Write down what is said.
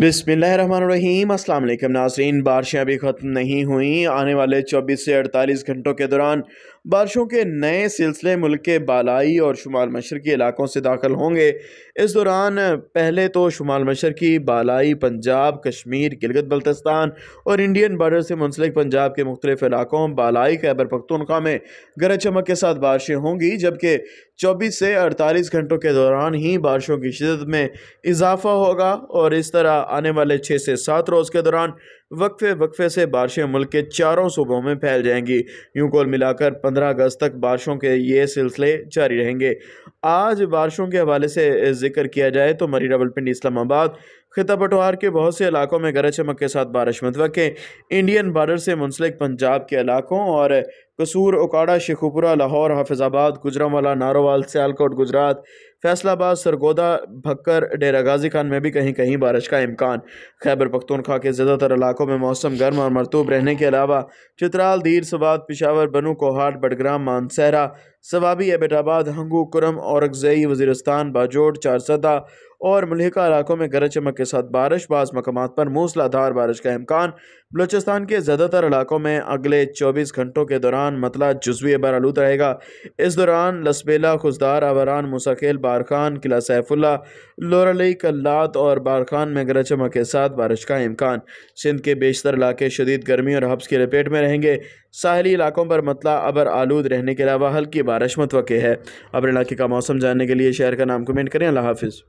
बिसमीम अल्लाम नाजरीन बारिशें अभी ख़त्म नहीं हुई आने वाले 24 से 48 घंटों के दौरान बारिशों के नए सिलसिले मुल्क के बालाई और शुमाल मशरकी इलाकों से दाखिल होंगे इस दौरान पहले तो शुमाल मशरकी बालाई पंजाब कश्मीर गिलगत बल्तिस्तान और इंडियन बॉर्डर से मुंसलिक पंजाब के मुख्तलिफ इलाकों बालाई खैबर पख्तनखा में गरज चमक के साथ बारिशें होंगी जबकि चौबीस से अड़तालीस घंटों के दौरान ही बारिशों की शिदत में इजाफा होगा और इस तरह आने वाले छः से सात रोज़ के दौरान वक्फे वक्फे से बारिशें मुल्क के चारों सूबों में फैल जाएंगी यूँ कुल मिलाकर पंद्रह अगस्त तक बारिशों के ये सिलसिले जारी रहेंगे आज बारिशों के हवाले से जिक्र किया जाए तो मरी रावलपिंडी इस्लामाबाद खिता पटवार के बहुत से इलाकों में गरज चमक के साथ बारिश मतव इंडियन बॉर्डर से मुंसलिक पंजाब के इलाकों और कसूर उकाड़ा शेखुपुरा लाहौर हाफिजाबाद गुजरावाला नारोवाल सियालकोट गुजरात फैसलाबाद सरगोदा भक्कर डेरा गाजी खान में भी कहीं कहीं बारिश का इम्कान खैबर पख्तूनख्वा के ज़्यादातर इलाकों में मौसम गर्म और मरतूब रहने के अलावा चित्राल दीर सवाद पिशावर बनू कोहाट बडग्राम मानसहरा सवाबी एबटाबाद हंगू कुरम औरकजई वजीरस्तान बाजोड चारसदा और मलिका इलाकों में गरज चमक के साथ बारिश बाज़ मकाम पर मूसलाधार बारिश का अम्कान बलूचिस्तान के ज़्यादातर इलाकों में अगले चौबीस घंटों के दौरान मतला जजवी आलूद रहेगा इस दौरान लसबेला खुशदार अवरान मुसाखेल बारखान किला सैफुल्ला लोरली कल्लात और बारखान में गरज चमक के साथ बारिश का अम्कान सिंध के बेशतर इलाके शदीद गर्मी और हब्स की लपेट में रहेंगे साहली इलाकों पर मतला अबर आलूद रहने के अलावा हल्की बारिश मतवक़ है अबर इलाके का मौसम जानने के लिए शहर का नाम कमेंट करें अल्लाह हाफिज़